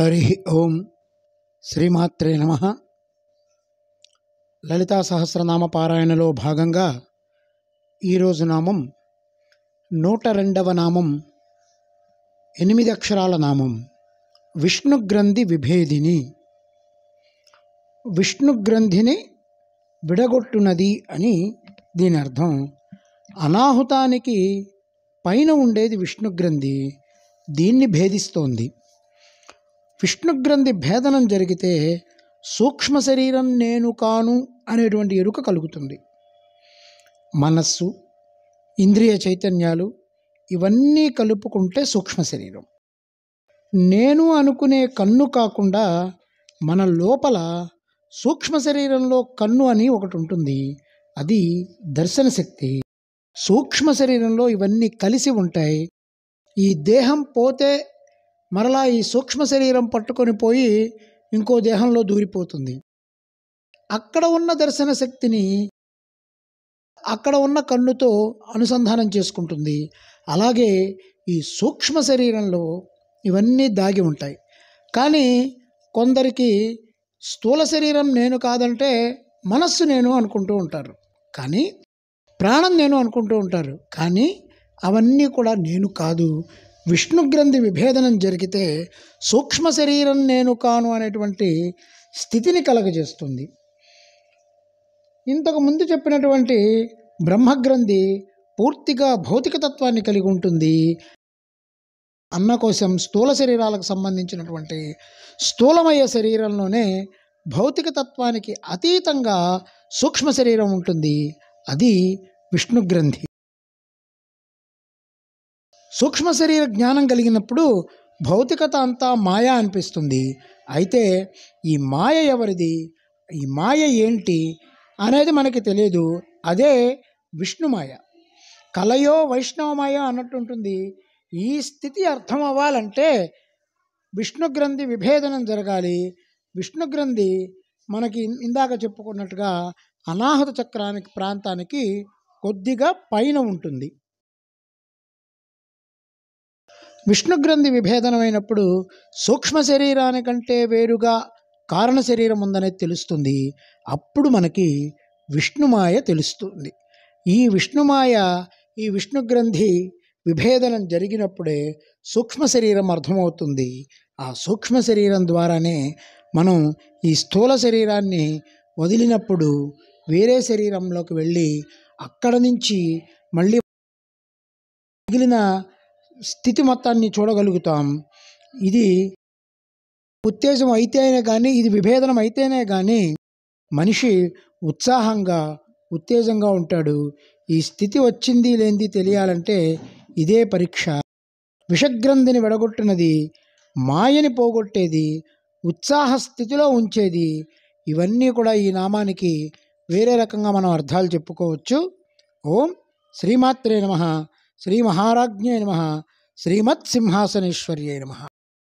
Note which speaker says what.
Speaker 1: హరి ఓం శ్రీమాత్రే నమ లలితా సహస్రనామ పారాయణలో భాగంగా ఈరోజు నామం నూట రెండవ నామం ఎనిమిది అక్షరాల నామం విష్ణుగ్రంథి విభేదిని విష్ణుగ్రంథిని విడగొట్టునది అని దీని అర్థం అనాహుతానికి పైన ఉండేది విష్ణుగ్రంథి దీన్ని భేదిస్తోంది విష్ణుగ్రంథి భేదనం జరిగితే సూక్ష్మ శరీరం నేను కాను అనేటువంటి ఎరుక కలుగుతుంది మనస్సు ఇంద్రియ చైతన్యాలు ఇవన్నీ కలుపుకుంటే సూక్ష్మ శరీరం నేను అనుకునే కన్ను కాకుండా మన లోపల సూక్ష్మ శరీరంలో కన్ను అని ఒకటి ఉంటుంది అది దర్శన శక్తి సూక్ష్మ శరీరంలో ఇవన్నీ కలిసి ఉంటాయి ఈ దేహం పోతే మరలా ఈ సూక్ష్మ శరీరం పట్టుకొని పోయి ఇంకో దేహంలో దూరిపోతుంది అక్కడ ఉన్న దర్శన శక్తిని అక్కడ ఉన్న కన్నుతో అనుసంధానం చేసుకుంటుంది అలాగే ఈ సూక్ష్మ శరీరంలో ఇవన్నీ దాగి ఉంటాయి కానీ కొందరికి స్థూల శరీరం నేను కాదంటే మనస్సు నేను అనుకుంటూ ఉంటారు కానీ ప్రాణం నేను అనుకుంటూ ఉంటారు కానీ అవన్నీ కూడా నేను కాదు విష్ణుగ్రంథి విభేదనం జరిగితే సూక్ష్మ శరీరం నేను కాను అనేటువంటి స్థితిని కలగజేస్తుంది ఇంతకు ముందు చెప్పినటువంటి బ్రహ్మగ్రంథి పూర్తిగా భౌతిక తత్వాన్ని కలిగి ఉంటుంది అన్న కోసం స్థూల శరీరాలకు సంబంధించినటువంటి స్థూలమయ శరీరంలోనే భౌతిక తత్వానికి అతీతంగా సూక్ష్మ శరీరం ఉంటుంది అది విష్ణుగ్రంథి సూక్ష్మ శరీర జ్ఞానం కలిగినప్పుడు భౌతికత అంతా మాయ అనిపిస్తుంది అయితే ఈ మాయ ఎవరిది ఈ మాయ ఏంటి అనేది మనకి తెలియదు అదే విష్ణుమాయ కలయో వైష్ణవమాయ అన్నట్టుంటుంది ఈ స్థితి అర్థం అవ్వాలంటే విష్ణుగ్రంథి విభేదనం జరగాలి విష్ణుగ్రంథి మనకి ఇందాక చెప్పుకున్నట్టుగా అనాహత చక్రానికి ప్రాంతానికి కొద్దిగా పైన ఉంటుంది విష్ణుగ్రంథి విభేదనమైనప్పుడు సూక్ష్మ శరీరానికంటే వేరుగా కారణ శరీరం ఉందనేది తెలుస్తుంది అప్పుడు మనకి విష్ణుమాయ తెలుస్తుంది ఈ విష్ణుమాయ ఈ విష్ణుగ్రంథి విభేదనం జరిగినప్పుడే సూక్ష్మ శరీరం అర్థమవుతుంది ఆ సూక్ష్మ శరీరం ద్వారానే మనం ఈ స్థూల శరీరాన్ని వదిలినప్పుడు వేరే శరీరంలోకి వెళ్ళి అక్కడ నుంచి మళ్ళీ మిగిలిన స్థితి మొత్తాన్ని చూడగలుగుతాం ఇది ఉత్తేజం అయితేనే కానీ ఇది విభేదనం అయితేనే కానీ మనిషి ఉత్సాహంగా ఉత్తేజంగా ఉంటాడు ఈ స్థితి వచ్చింది లేనిది తెలియాలంటే ఇదే పరీక్ష విషగ్రంథిని విడగొట్టినది మాయని పోగొట్టేది ఉత్సాహ స్థితిలో ఉంచేది ఇవన్నీ కూడా ఈ నామానికి వేరే రకంగా మనం అర్థాలు చెప్పుకోవచ్చు ఓం శ్రీమాత్రే నమ శ్రీ మహారాజ్ఞే నమ శ్రీమత్ సింహాసనేశ్వర్యై నమ